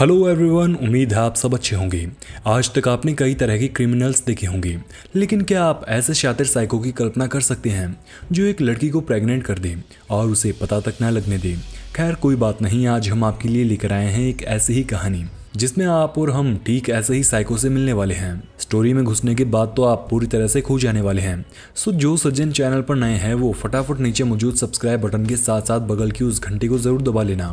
hello everyone उम्मीद है आप सब अच्छे होंगे आज तक आपने कई तरह के क्रिमिनल्स देखे होंगे लेकिन क्या आप ऐसे शातिर साइको की कल्पना कर सकते हैं जो एक लड़की को प्रेग्नेंट कर दे और उसे पता तक ना लगने दे खैर कोई बात नहीं आज हम आपके लिए लेकर आए हैं एक ऐसी ही कहानी जिसमें आप और हम ठीक ऐसे ही साइको से मिलने वाले हैं स्टोरी में घुसने के बाद तो आप पूरी तरह से खो जाने वाले हैं सो जो सज्जन चैनल पर नए हैं वो फटाफट नीचे मौजूद सब्सक्राइब बटन के साथ साथ बगल की उस घंटी को ज़रूर दबा लेना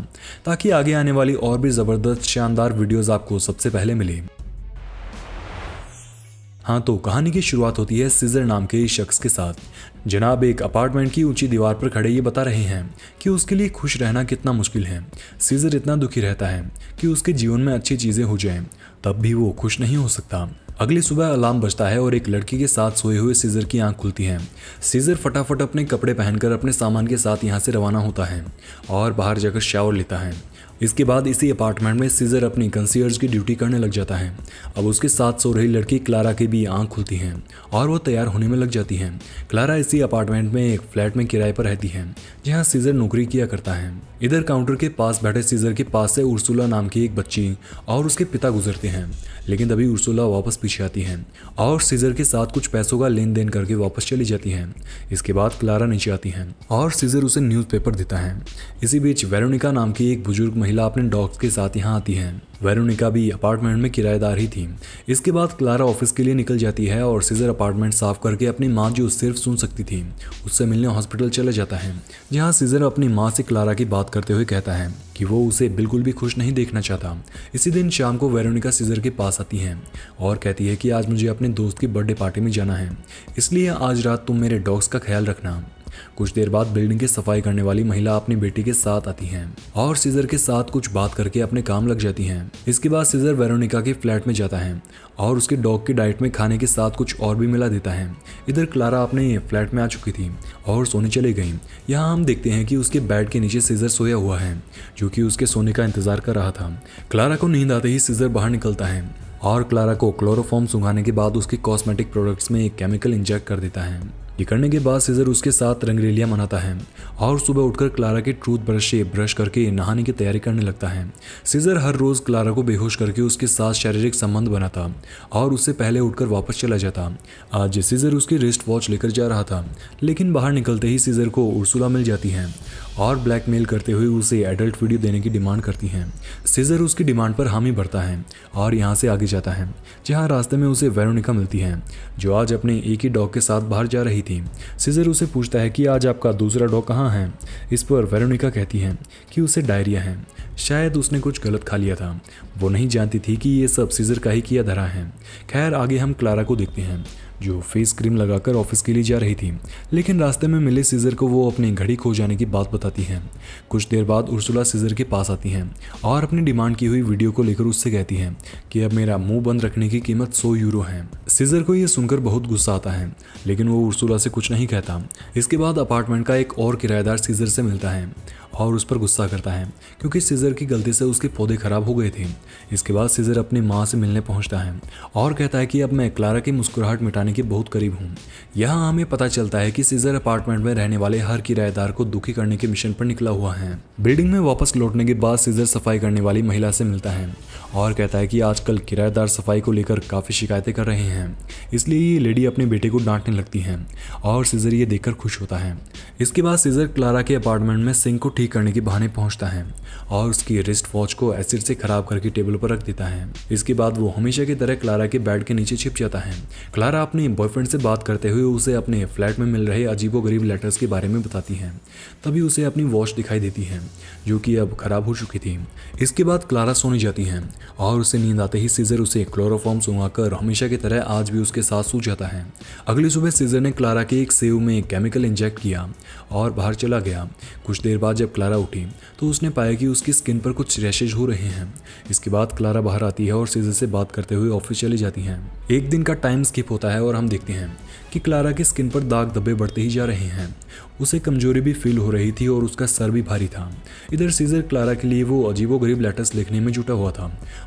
ताकि आगे आने वाली और भी ज़बरदस्त शानदार वीडियोज़ आपको सबसे पहले मिले हाँ तो कहानी की शुरुआत होती है सीजर नाम के इस शख्स के साथ जनाब एक अपार्टमेंट की ऊंची दीवार पर खड़े ये बता रहे हैं कि उसके लिए खुश रहना कितना मुश्किल है सीजर इतना दुखी रहता है कि उसके जीवन में अच्छी चीज़ें हो जाएं तब भी वो खुश नहीं हो सकता अगली सुबह अलार्म बजता है और एक लड़की के साथ सोए हुए सीजर की आंख खुलती है सीजर फटाफट अपने कपड़े पहनकर अपने सामान के साथ यहाँ से रवाना होता है और बाहर जाकर शावर लेता है इसके बाद इसी अपार्टमेंट में सीजर अपनी कंसियर्ज की ड्यूटी करने लग जाता है अब उसके साथ सो रही लड़की क्लारा की भी आंख खुलती है और वो तैयार होने में लग जाती है क्लारा इसी अपार्टमेंट में एक फ्लैट में किराए पर रहती है जहाँ सीजर नौकरी किया करता है इधर काउंटर के पास बैठे सीजर के पास से उर्सुला नाम की एक बच्ची और उसके पिता गुजरते हैं लेकिन तभी उर्सुला वापस पीछे आती है और सीजर के साथ कुछ पैसों का लेन देन करके वापस चली जाती है इसके बाद क्लारा नीचे आती है और सीजर उसे न्यूज़पेपर देता है इसी बीच वेरोनिका नाम की एक बुजुर्ग महिला अपने डॉग्स के साथ यहाँ आती है वेरोनिका भी अपार्टमेंट में किराएदार ही थी इसके बाद क्लारा ऑफिस के लिए निकल जाती है और सीजर अपार्टमेंट साफ करके अपनी माँ जो सिर्फ सुन सकती थी उससे मिलने हॉस्पिटल चले जाता है जहाँ सीजर अपनी माँ से क्लारा की बात करते हुए कहता है कि वो उसे बिल्कुल भी खुश नहीं देखना चाहता इसी दिन शाम को वेरोनिका सीजर के पास आती है और कहती है कि आज मुझे अपने दोस्त की बर्थडे पार्टी में जाना है इसलिए आज रात तुम मेरे डॉग्स का ख्याल रखना कुछ देर बाद बिल्डिंग की सफाई करने वाली महिला अपनी बेटी के साथ आती है और सीजर के साथ कुछ बात करके अपने काम लग जाती है इसके बाद सीजर वेरोनिका के फ्लैट में जाता है और उसके डॉग की डाइट में खाने के साथ कुछ और भी मिला देता है इधर क्लारा अपने फ्लैट में आ चुकी थी और सोने चले गई यहाँ हम देखते हैं कि उसके बेड के नीचे सीजर सोया हुआ है जो कि उसके सोने का इंतजार कर रहा था क्लारा को नींद आते ही सीजर बाहर निकलता है और क्लारा को क्लोरोफॉर्म सुंघाने के बाद उसके कॉस्मेटिक प्रोडक्ट्स में एक केमिकल इंजेक्ट कर देता है ये करने के बाद सीजर उसके साथ रंगरेलिया मनाता है और सुबह उठकर क्लारा के टूथ ब्रश से ब्रश करके नहाने की तैयारी करने लगता है सीजर हर रोज़ क्लारा को बेहोश करके उसके साथ शारीरिक संबंध बनाता और उससे पहले उठकर वापस चला जाता आज सीजर उसकी रिस्ट वॉच लेकर जा रहा था लेकिन बाहर निकलते ही सीजर को उर्सुला मिल जाती है और ब्लैकमेल करते हुए उसे एडल्ट वीडियो देने की डिमांड करती हैं सीजर उसकी डिमांड पर हामी भरता है और यहाँ से आगे जाता है जहाँ रास्ते में उसे वेरोनिका मिलती है जो आज अपने एक ही डॉग के साथ बाहर जा रही थी सीजर उसे पूछता है कि आज आपका दूसरा डॉग कहाँ है इस पर वेरोनिका कहती है कि उसे डायरिया है शायद उसने कुछ गलत खा लिया था वो नहीं जानती थी कि ये सब सीजर का ही किया धरा है खैर आगे हम क्लारा को देखते हैं जो फेस क्रीम लगाकर ऑफिस के लिए जा रही थी लेकिन रास्ते में मिले सीजर को वो अपनी घड़ी खो जाने की बात बताती हैं कुछ देर बाद उर्सुला सीजर के पास आती हैं और अपनी डिमांड की हुई वीडियो को लेकर उससे कहती हैं कि अब मेरा मुंह बंद रखने की कीमत सौ यूरो है सीजर को यह सुनकर बहुत गुस्सा आता है लेकिन वो उर्सुला से कुछ नहीं कहता इसके बाद अपार्टमेंट का एक और किराएदार सीजर से मिलता है और उस पर गुस्सा करता है क्योंकि सीजर की गलती से उसके पौधे खराब हो गए थे इसके बाद सीजर अपनी माँ से मिलने पहुँचता है और कहता है कि अब मैं क्लारा की मुस्कुराहट मिटाने के बहुत करीब हूँ यहाँ हमें पता चलता है कि सीजर अपार्टमेंट में रहने वाले हर किराएदार को दुखी करने के मिशन पर निकला हुआ है बिल्डिंग में वापस लौटने के बाद सीजर सफाई करने वाली महिला से मिलता है और कहता है कि आजकल किराएदार सफाई को लेकर काफ़ी शिकायतें कर रहे हैं इसलिए ये लेडी अपने बेटे को डांटने लगती है और सीजर ये देखकर खुश होता है इसके बाद सीजर क्लारा के अपार्टमेंट में सिंक को ठीक करने के बहाने पहुंचता है और उसकी रिस्ट वॉच को एसिड से खराब करके टेबल पर रख देता है इसके बाद वो हमेशा की तरह क्लारा के बेड के नीचे छिप जाता है क्लारा अपने बॉयफ्रेंड से बात करते हुए उसे अपने फ्लैट में मिल रहे गरीब लेटर्स के बारे में बताती है तभी उसे अपनी वॉच दिखाई देती है जो कि अब खराब हो चुकी थी इसके बाद क्लारा सोने जाती हैं और उसे नींद आते ही सीजर उसे क्लोरोफॉर्म सुंगाकर हमेशा की तरह आज भी उसके साथ सो जाता है अगली सुबह सीजर ने क्लारा के एक सेव में केमिकल इंजेक्ट किया और बाहर चला गया कुछ देर बाद जब क्लारा उठी तो उसने पाया कि उसकी स्किन पर कुछ रैशेज हो रहे हैं इसके बाद क्लारा बाहर आती है और सीजर से बात करते हुए ऑफिस चली जाती हैं एक दिन का टाइम स्किप होता है और हम देखते हैं कि क्लारा की स्किन पर दाग धब्बे बढ़ते ही जा रहे हैं उसे कमजोरी भी फील हो रही थी और उसका सर भी भारी था इधर सीजर क्लारा के लिए वो अजीबोगरीब लेटर्स लिखने में जुटा हुआ था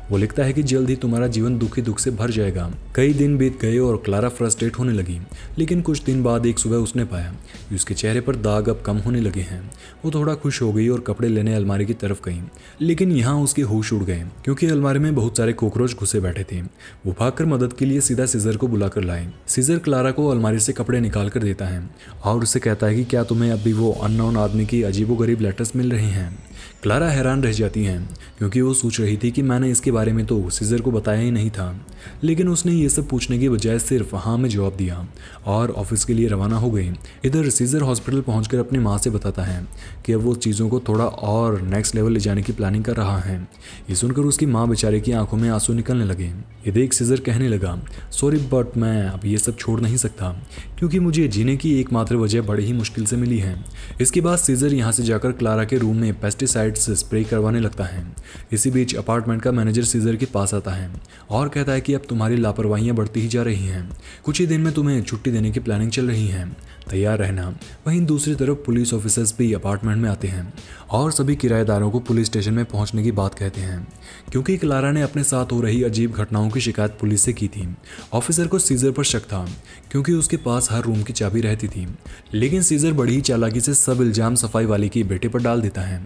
वो लिखता है कि जल्द ही तुम्हारा जीवन दुखी दुख से भर जाएगा कई दिन बीत गए और क्लारा फ्रस्ट्रेट होने लगी लेकिन कुछ दिन बाद एक सुबह उसने पाया कि उसके चेहरे पर दाग अब कम होने लगे हैं वो थोड़ा खुश हो गई और कपड़े लेने अलमारी की तरफ गई लेकिन यहाँ उसके होश उड़ गए क्योंकि अलमारी में बहुत सारे कॉकरोच घुसे बैठे थे वो भागकर मदद के लिए सीधा सीजर को बुलाकर लाए सीजर क्लारा को अलमारी से कपड़े निकाल कर देता है और उसे कहता है कि क्या क्या तुम्हें अभी वो अननोन आदमी की अजीबोगरीब लेटर्स मिल रही हैं क्लारा हैरान रह जाती हैं क्योंकि वो सोच रही थी कि मैंने इसके बारे में तो सीजर को बताया ही नहीं था लेकिन उसने ये सब पूछने के बजाय सिर्फ हाँ में जवाब दिया और ऑफिस के लिए रवाना हो गई इधर सीजर हॉस्पिटल पहुंचकर अपनी माँ से बताता है कि अब वो चीज़ों को थोड़ा और नेक्स्ट लेवल ले जाने की प्लानिंग कर रहा है ये सुनकर उसकी माँ बेचारे की आंखों में आंसू निकलने लगे ये देख सीजर कहने लगा सॉरी बट मैं अब ये सब छोड़ नहीं सकता क्योंकि मुझे जीने की एकमात्र वजह बड़ी ही मुश्किल से मिली है इसके बाद सीजर यहाँ से जाकर क्लारा के रूम में पेस्टिस साइड से स्प्रे करवाने लगता है इसी बीच अपार्टमेंट का मैनेजर सीजर के पास आता है और कहता है कि अब तुम्हारी लापरवाहियाँ बढ़ती ही जा रही हैं कुछ ही दिन में तुम्हें छुट्टी देने की प्लानिंग चल रही है तैयार रहना वहीं दूसरी तरफ पुलिस ऑफिसर्स भी अपार्टमेंट में आते हैं और सभी किराएदारों को पुलिस स्टेशन में पहुंचने की बात कहते हैं क्योंकि क्लारा ने अपने साथ हो रही अजीब घटनाओं की शिकायत पुलिस से की थी ऑफिसर को सीजर पर शक था क्योंकि उसके पास हर रूम की चाबी रहती थी लेकिन सीजर बड़ी ही चालाकी से सब इल्जाम सफाई वाले की बेटे पर डाल देता है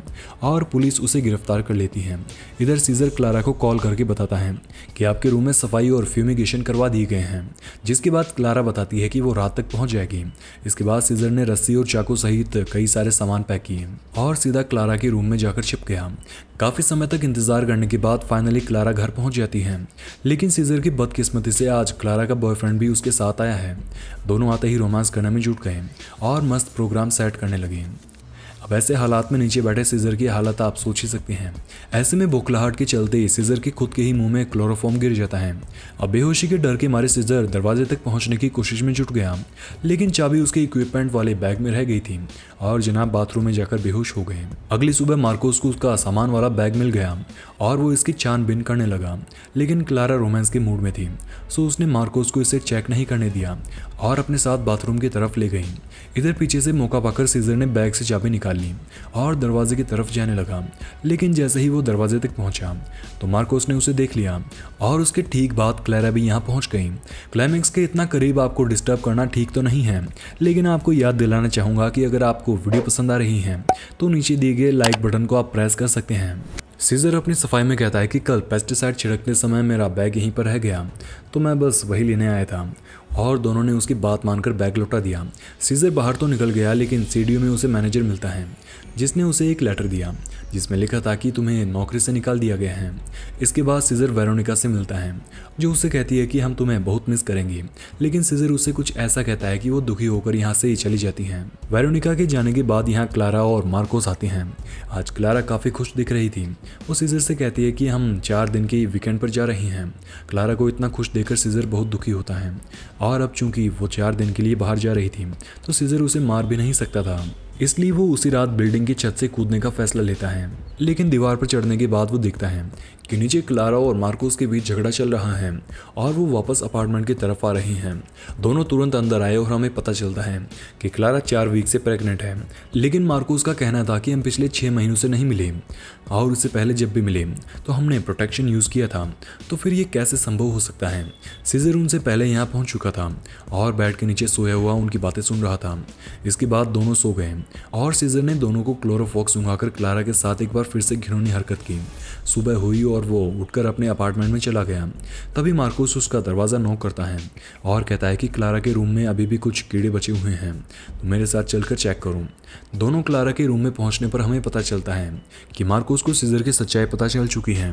और पुलिस उसे गिरफ्तार कर लेती है इधर सीजर क्लारा को कॉल करके बताता है कि आपके रूम में सफाई और फ्यूमिगेशन करवा दिए गए हैं जिसके बाद क्लारा बताती है कि वो रात तक पहुंच जाएगी इसके बाद सीजर ने रस्सी और चाकू सहित कई सारे सामान पैक किए और सीधा क्लारा के रूम में जाकर छिप गया काफ़ी समय तक इंतजार करने के बाद फाइनली क्लारा घर पहुंच जाती है लेकिन सीजर की बदकिस्मती से आज क्लारा का बॉयफ्रेंड भी उसके साथ आया है दोनों आते ही रोमांस करने में जुट गए और मस्त प्रोग्राम सेट करने लगे अब ऐसे हालात में नीचे बैठे सीजर की हालत आप सोच ही सकते हैं ऐसे में बोखलाहट के चलते सीजर के खुद के ही मुंह में क्लोरोफॉर्म गिर जाता है अब बेहोशी के डर के मारे सीजर दरवाजे तक पहुंचने की कोशिश में जुट गया लेकिन चाबी उसके इक्विपमेंट वाले बैग में रह गई थी और जनाब बाथरूम में जाकर बेहोश हो गए अगली सुबह मार्कोस को उसका सामान वाला बैग मिल गया और वो इसकी छानबीन करने लगा लेकिन क्लारा रोमांस के मूड में थी सो उसने मार्कोस को इसे चेक नहीं करने दिया और अपने साथ बाथरूम की तरफ ले गई इधर पीछे से मौका पाकर सीजर ने बैग से चाबी निकाल ली और दरवाजे की तरफ जाने लगा लेकिन जैसे ही वो दरवाजे तक पहुंचा तो मार्कोस ने उसे देख लिया और उसके ठीक बाद क्लैरा भी यहाँ पहुंच गई क्लाइमैक्स के इतना करीब आपको डिस्टर्ब करना ठीक तो नहीं है लेकिन आपको याद दिलाना चाहूँगा कि अगर आपको वीडियो पसंद आ रही है तो नीचे दिए गए लाइक बटन को आप प्रेस कर सकते हैं सीजर अपनी सफाई में कहता है कि कल पेस्टिसाइड छिड़कते समय मेरा बैग यहीं पर रह गया तो मैं बस वही लेने आया था और दोनों ने उसकी बात मानकर बैग लौटा दिया सीजर बाहर तो निकल गया लेकिन सीडीओ में उसे मैनेजर मिलता है जिसने उसे एक लेटर दिया जिसमें लिखा था कि तुम्हें नौकरी से निकाल दिया गया है इसके बाद सीजर वेरोनिका से मिलता है जो उसे कहती है कि हम तुम्हें बहुत मिस करेंगे लेकिन सीजर उसे कुछ ऐसा कहता है कि वो दुखी होकर यहाँ से ही चली जाती हैं वेरोनिका के जाने के बाद यहाँ क्लारा और मार्कोस आती हैं आज क्लारा काफ़ी खुश दिख रही थी वो सीजर से कहती है कि हम चार दिन के वीकेंड पर जा रही हैं क्लारा को इतना खुश देखकर सीजर बहुत दुखी होता है और अब चूंकि वो चार दिन के लिए बाहर जा रही थी तो सीजर उसे मार भी नहीं सकता था इसलिए वो उसी रात बिल्डिंग की छत से कूदने का फैसला लेता है लेकिन दीवार पर चढ़ने के बाद वो देखता है कि नीचे क्लारा और मार्कोस के बीच झगड़ा चल रहा है और वो वापस अपार्टमेंट की तरफ आ रही हैं दोनों तुरंत अंदर आए और हमें पता चलता है कि क्लारा चार वीक से प्रेग्नेंट है लेकिन मार्कोस का कहना था कि हम पिछले छः महीनों से नहीं मिले और उससे पहले जब भी मिले तो हमने प्रोटेक्शन यूज़ किया था तो फिर ये कैसे संभव हो सकता है सीजर उनसे पहले यहाँ पहुँच चुका था और बेड के नीचे सोया हुआ उनकी बातें सुन रहा था इसके बाद दोनों सो गए और सीजर ने दोनों को क्लोरोफॉक्स उंगा क्लारा के साथ एक बार फिर से घिनौनी हरकत की सुबह हुई और वो उठकर अपने अपार्टमेंट में चला गया तभी मार्कोस उसका दरवाज़ा नोक करता है और कहता है कि क्लारा के रूम में अभी भी कुछ कीड़े बचे हुए हैं तो मेरे साथ चलकर चेक करूँ दोनों क्लारा के रूम में पहुँचने पर हमें पता चलता है कि मार्कोस को सीजर की सच्चाई पता चल चुकी है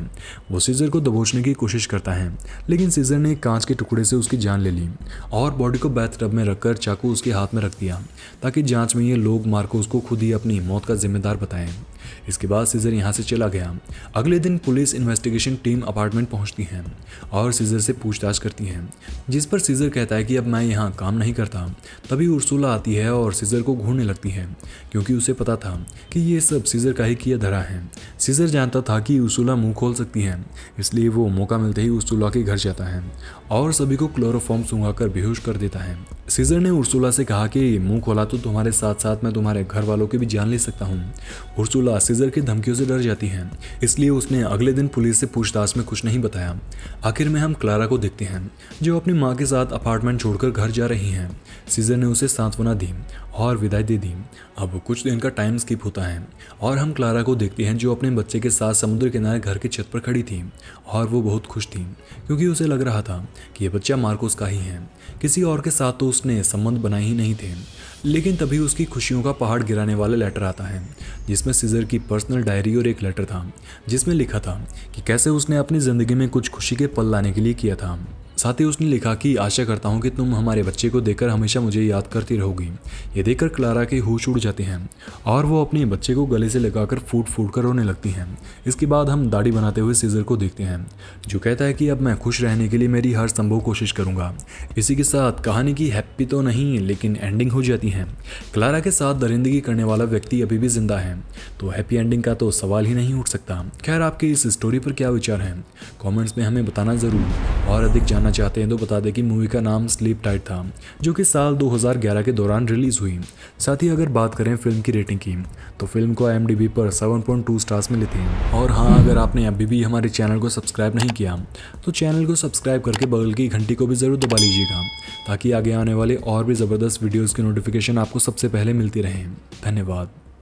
वो सीजर को दबोचने की कोशिश करता है लेकिन सीजर ने कांच के टुकड़े से उसकी जान ले ली और बॉडी को बैथ टब में रखकर चाकू उसके हाथ में रख दिया ताकि जांच में ये लोग मार्कोस को खुद ही अपनी मौत का जिम्मेदार बताएं इसके बाद सीजर यहाँ से चला गया अगले दिन पुलिस इन्वेस्टिगेशन टीम अपार्टमेंट पहुंचती है और सीजर से पूछताछ करती है जिस पर सीजर कहता है कि अब मैं यहाँ काम नहीं करता तभी उर्सूला आती है और सीजर को घूरने लगती है क्योंकि उसे पता था कि ये सब सीजर का ही किया धरा है सीजर जानता था कि उर्सूला मुंह खोल सकती है इसलिए वो मौका मिलते ही उसूला के घर जाता है और सभी को क्लोरोफॉर्म सूंघा बेहोश कर देता है सीजर ने उर्सूला से कहा कि मुंह खोला तो तुम्हारे साथ साथ मैं तुम्हारे घर वालों की भी जान ले सकता हूँ उर्सूला सीजर की धमकियों से डर जाती है इसलिए उसने अगले दिन पुलिस से पूछताछ में कुछ नहीं बताया आखिर में हम क्लारा को देखते हैं जो अपनी माँ के साथ अपार्टमेंट छोड़कर घर जा रही हैं सीजर ने उसे सांत्वना दी और विदाई दे दी अब कुछ दिन का टाइम स्किप होता है और हम क्लारा को देखते हैं जो अपने बच्चे के साथ समुद्र किनारे घर के छत पर खड़ी थी और वो बहुत खुश थी क्योंकि उसे लग रहा था कि ये बच्चा मार्कोस का ही है किसी और के साथ तो उसने संबंध बनाए ही नहीं थे लेकिन तभी उसकी खुशियों का पहाड़ गिराने वाला लेटर आता है जिसमें सीजर की पर्सनल डायरी और एक लेटर था जिसमें लिखा था कि कैसे उसने अपनी ज़िंदगी में कुछ खुशी के पल लाने के लिए किया था साथ ही उसने लिखा कि आशा करता हूँ कि तुम हमारे बच्चे को देखकर हमेशा मुझे याद करती रहोगी ये देखकर क्लारा के होश उड़ जाते हैं और वो अपने बच्चे को गले से लगाकर फूट फूट कर रोने लगती हैं इसके बाद हम दाढ़ी बनाते हुए सीजर को देखते हैं जो कहता है कि अब मैं खुश रहने के लिए मेरी हर संभव कोशिश करूँगा इसी के साथ कहानी की हैप्पी तो नहीं लेकिन एंडिंग हो जाती है क्लारा के साथ दरिंदगी करने वाला व्यक्ति अभी भी जिंदा है तो हैप्पी एंडिंग का तो सवाल ही नहीं उठ सकता खैर आपके इस स्टोरी पर क्या विचार हैं कॉमेंट्स में हमें बताना ज़रूर और अधिक जानना चाहते हैं तो बता दें कि मूवी का नाम स्लीप टाइट था जो कि साल 2011 के दौरान रिलीज़ हुई साथ ही अगर बात करें फिल्म की रेटिंग की तो फिल्म को एम पर 7.2 स्टार्स मिली थी और हाँ अगर आपने अभी भी हमारे चैनल को सब्सक्राइब नहीं किया तो चैनल को सब्सक्राइब करके बगल की घंटी को भी ज़रूर दबा लीजिएगा ताकि आगे आने वाले और भी ज़बरदस्त वीडियोज़ की नोटिफिकेशन आपको सबसे पहले मिलती रहे धन्यवाद